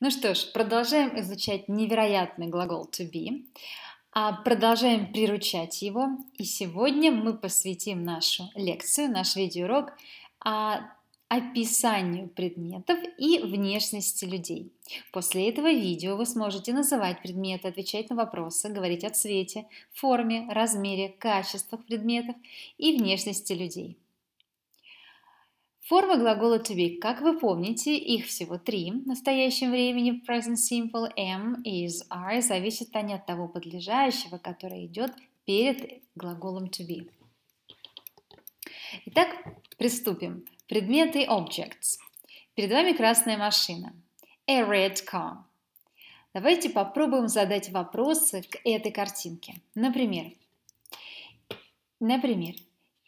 Ну что ж, продолжаем изучать невероятный глагол to be, а продолжаем приручать его, и сегодня мы посвятим нашу лекцию, наш видеоурок описанию предметов и внешности людей. После этого видео вы сможете называть предметы, отвечать на вопросы, говорить о цвете, форме, размере, качествах предметов и внешности людей. Формы глагола to be, как вы помните, их всего три. В настоящем времени в present simple am, is, are зависят они от того подлежащего, которое идет перед глаголом to be. Итак, приступим. Предметы objects. Перед вами красная машина. A red car. Давайте попробуем задать вопросы к этой картинке. Например, например,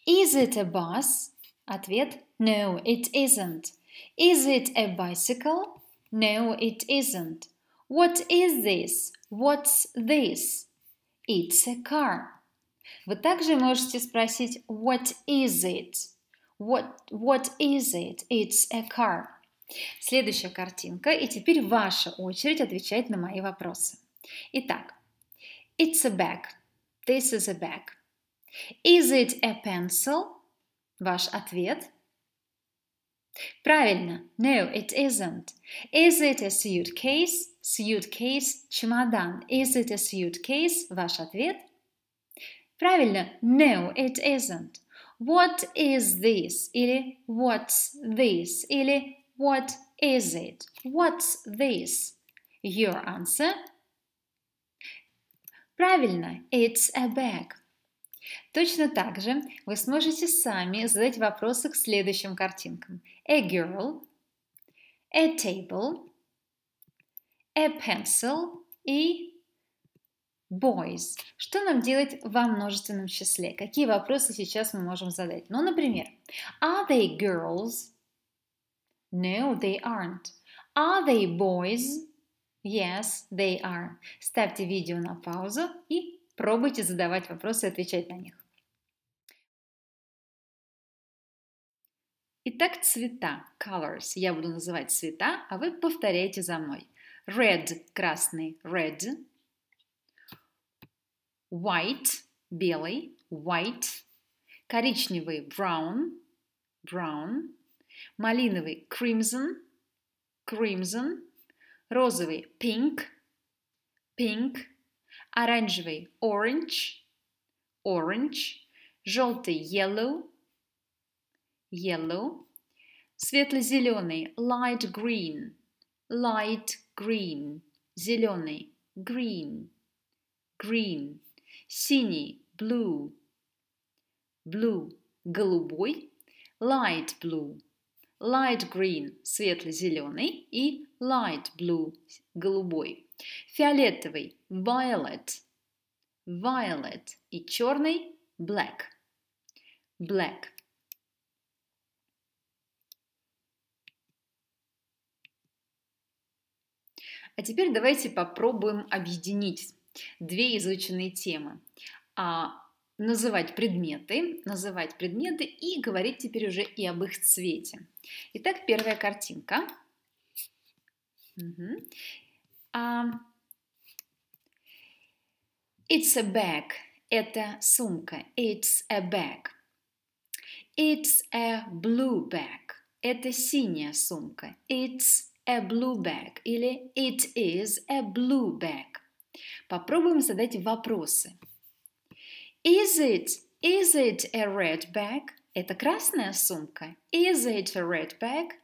is it a bus? Ответ No, it isn't. Is it a bicycle? No, it isn't. What is this? What's this? It's a car. Вы также можете спросить What is it? What, what is it? It's a car. Следующая картинка, и теперь ваша очередь отвечать на мои вопросы. Итак, it's a bag. This is a bag. Is it a pencil? Ваш ответ? Правильно. No, it isn't. Is it a suitcase? Suitcase – чемодан. Is it a suitcase? Ваш ответ? Правильно. No, it isn't. What is this? Или what's this? Или what is it? What's this? Your answer? Правильно. It's a bag. Точно так же вы сможете сами задать вопросы к следующим картинкам. A girl, a table, a pencil и boys. Что нам делать во множественном числе? Какие вопросы сейчас мы можем задать? Ну, например, are they girls? No, they aren't. Are they boys? Yes, they are. Ставьте видео на паузу и Пробуйте задавать вопросы и отвечать на них. Итак, цвета, colors, я буду называть цвета, а вы повторяете за мной. Red – красный, red. White – белый, white. Коричневый – brown, brown. Малиновый – crimson, crimson. Розовый – pink, pink оранжевый orange, orange, желтый yellow, yellow, светло-зеленый light green, light green, зеленый green, green, синий blue, blue, голубой light blue, light green – светло-зеленый и light blue – голубой. Фиолетовый – violet, violet и черный – black, black. А теперь давайте попробуем объединить две изученные темы. А называть предметы, называть предметы и говорить теперь уже и об их цвете. Итак, первая картинка. А, it's a bag. Это сумка. It's a bag. It's a blue bag. Это синяя сумка. It's a blue bag или it is a blue bag. Попробуем задать вопросы. Is it, is it a red bag? Это красная сумка. Is it a red bag?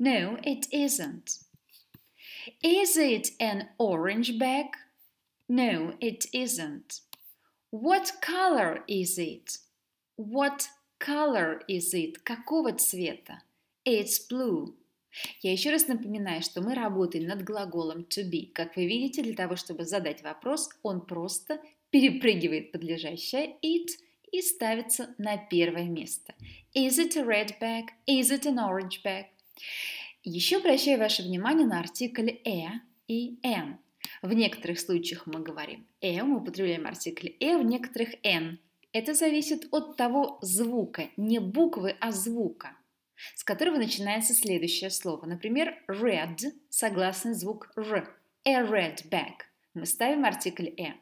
No, it isn't. Is it an orange bag? No, it isn't. What color is it? What color is it? Какого цвета? It's blue. Я еще раз напоминаю, что мы работаем над глаголом to be. Как вы видите, для того, чтобы задать вопрос, он просто перепрыгивает подлежащее it и ставится на первое место. Is it a red bag? Is it an orange bag? Еще обращаю ваше внимание на артикль e и n. В некоторых случаях мы говорим e, мы употребляем артикль e, в некоторых n. Это зависит от того звука, не буквы, а звука, с которого начинается следующее слово. Например, red, согласный звук r. A red bag. Мы ставим артикль e.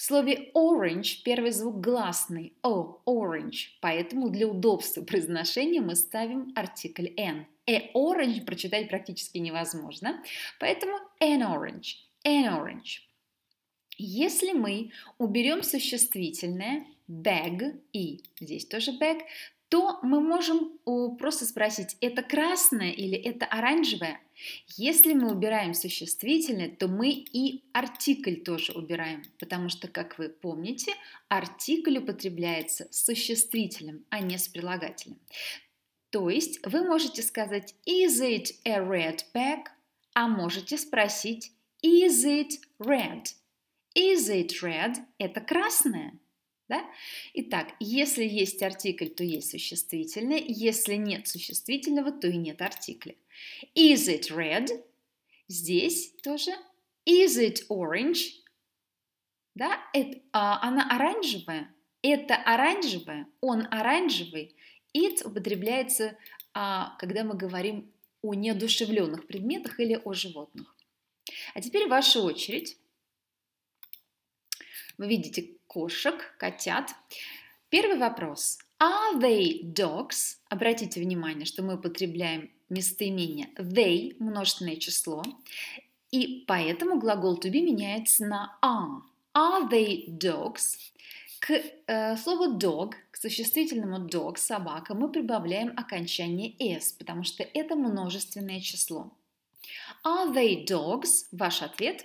В слове orange первый звук гласный «о» – orange, поэтому для удобства произношения мы ставим артикль «n». «E orange» прочитать практически невозможно, поэтому «an orange», «an orange». Если мы уберем существительное bag и здесь тоже bag, то мы можем э, просто спросить, это красное или это оранжевое? Если мы убираем существительное, то мы и артикль тоже убираем, потому что, как вы помните, артикль употребляется с существительным, а не с прилагательным То есть вы можете сказать «Is it a red bag?» а можете спросить «Is it red?» «Is it red?» – это красное. Да? Итак, если есть артикль, то есть существительное, если нет существительного, то и нет артикля. Is it red? Здесь тоже. Is it orange? Да, это, а, она оранжевая. Это оранжевая, он оранжевый. It употребляется, а, когда мы говорим о неодушевленных предметах или о животных. А теперь ваша очередь вы видите кошек, котят. Первый вопрос. Are they dogs? Обратите внимание, что мы употребляем местоимение they, множественное число, и поэтому глагол to be меняется на are. Are they dogs? К э, слову dog, к существительному dog, собака, мы прибавляем окончание s, потому что это множественное число. Are they dogs? Ваш ответ?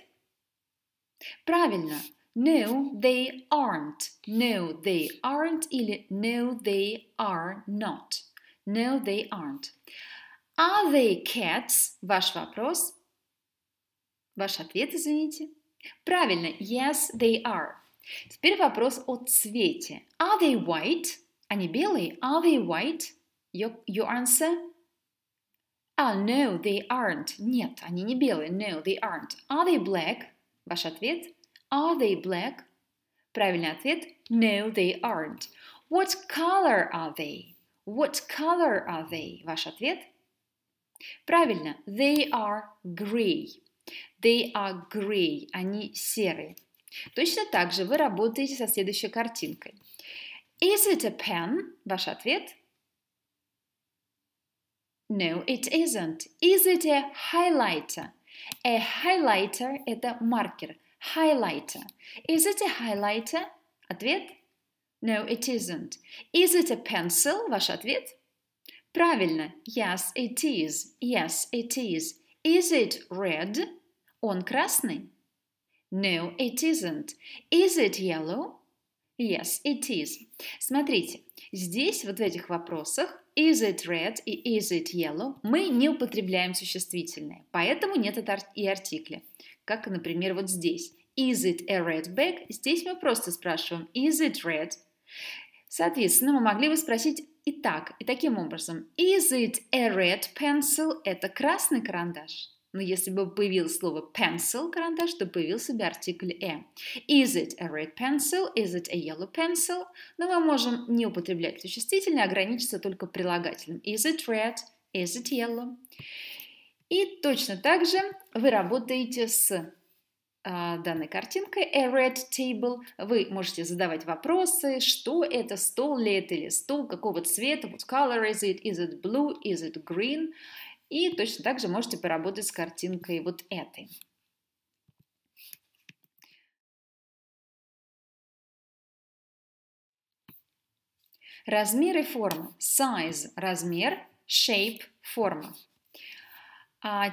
Правильно, No, they aren't. No, they aren't или no, they are not. No, they aren't. Are they cats? Ваш вопрос. Ваш ответ, извините. Правильно, yes, they are. Теперь вопрос о цвете. Are they white? Они белые? Are they white? Your, your answer? Ah, no, they aren't. Нет, они не белые. No, they aren't. Are they black? Ваш ответ? Are they black? Правильный ответ – no, they aren't. What color are they? What color are they? Ваш ответ? Правильно, they are grey. They are grey, они серые. Точно так же вы работаете со следующей картинкой. Is it a pen? Ваш ответ? No, it isn't. Is it a highlighter? A highlighter – это маркер – Highlighter. Is it a highlighter? Ответ No, it isn't. Is it a pencil? Ваш ответ? Правильно. Yes, it is. Yes, it is. Is it red? Он красный? No, it isn't. Is it yellow? Yes, it is. Смотрите, здесь вот в этих вопросах is it red и is it yellow мы не употребляем существительные, поэтому нет и артикля как, например, вот здесь. Is it a red bag? Здесь мы просто спрашиваем Is it red? Соответственно, мы могли бы спросить и так, и таким образом. Is it a red pencil? Это красный карандаш. Но если бы появилось слово pencil, карандаш, то появился бы артикль a. «э». Is it a red pencil? Is it a yellow pencil? Но мы можем не употреблять существительное, ограничиться только прилагательным. Is it red? Is it yellow? Точно так же вы работаете с а, данной картинкой A Red Table. Вы можете задавать вопросы, что это, стол ли это или стол, какого цвета, what color is it, is it blue, is it green. И точно так же можете поработать с картинкой вот этой. Размеры формы. Size – размер, shape – форма. А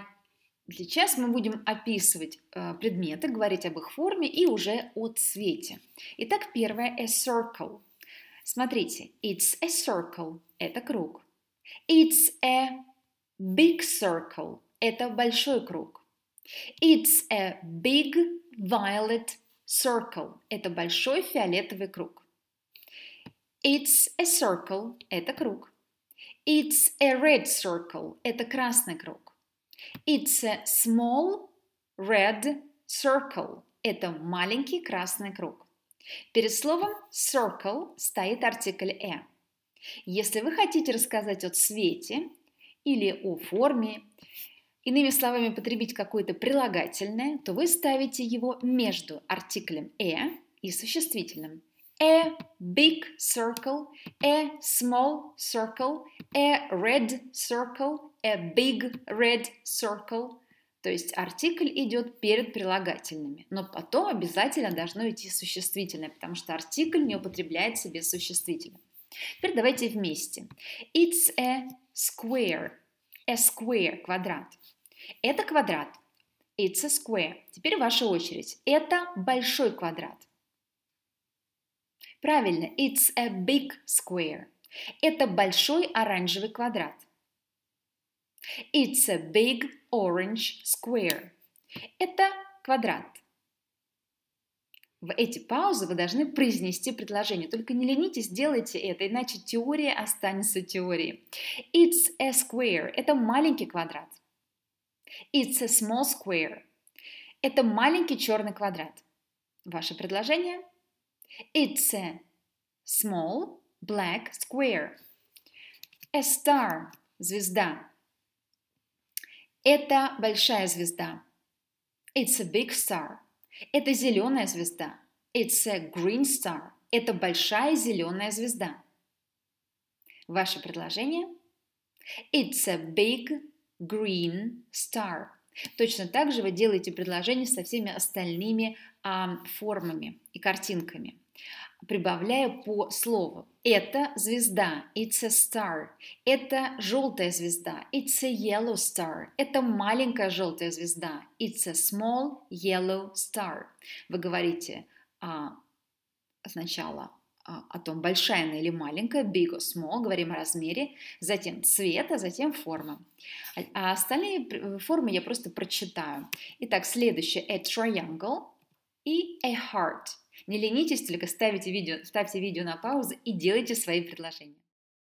сейчас мы будем описывать э, предметы, говорить об их форме и уже о цвете. Итак, первое – a circle. Смотрите, it's a circle – это круг. It's a big circle – это большой круг. It's a big violet circle – это большой фиолетовый круг. It's a circle – это круг. It's a red circle – это красный круг. It's a small red circle. Это маленький красный круг. Перед словом circle стоит артикль «э». Если вы хотите рассказать о цвете или о форме, иными словами, потребить какое-то прилагательное, то вы ставите его между артиклем «э» и существительным. A «Э» big circle, a «э» small circle, a «э» red circle, a big red circle. То есть артикль идет перед прилагательными, но потом обязательно должно идти существительное, потому что артикль не употребляет себе существительное. Теперь давайте вместе. It's a square. A square – квадрат. Это квадрат. It's a square. Теперь ваша очередь. Это большой квадрат. Правильно, it's a big square. Это большой оранжевый квадрат. It's a big orange square. Это квадрат. В эти паузы вы должны произнести предложение. Только не ленитесь, делайте это, иначе теория останется теорией. It's a square. Это маленький квадрат. It's a small square. Это маленький черный квадрат. Ваше предложение? It's a small black square. A star. Звезда. Это большая звезда. It's a big star. Это зеленая звезда. It's a green star. Это большая зеленая звезда. Ваше предложение? It's a big green star. Точно так же вы делаете предложение со всеми остальными а, формами и картинками прибавляя по слову. Это звезда, it's a star. Это желтая звезда, it's a yellow star. Это маленькая желтая звезда, it's a small yellow star. Вы говорите а, сначала а, о том, большая она или маленькая, big or small, говорим о размере, затем цвет, а затем форма. А остальные формы я просто прочитаю. Итак, следующее a triangle и a heart – не ленитесь, только ставите видео, ставьте видео на паузу и делайте свои предложения.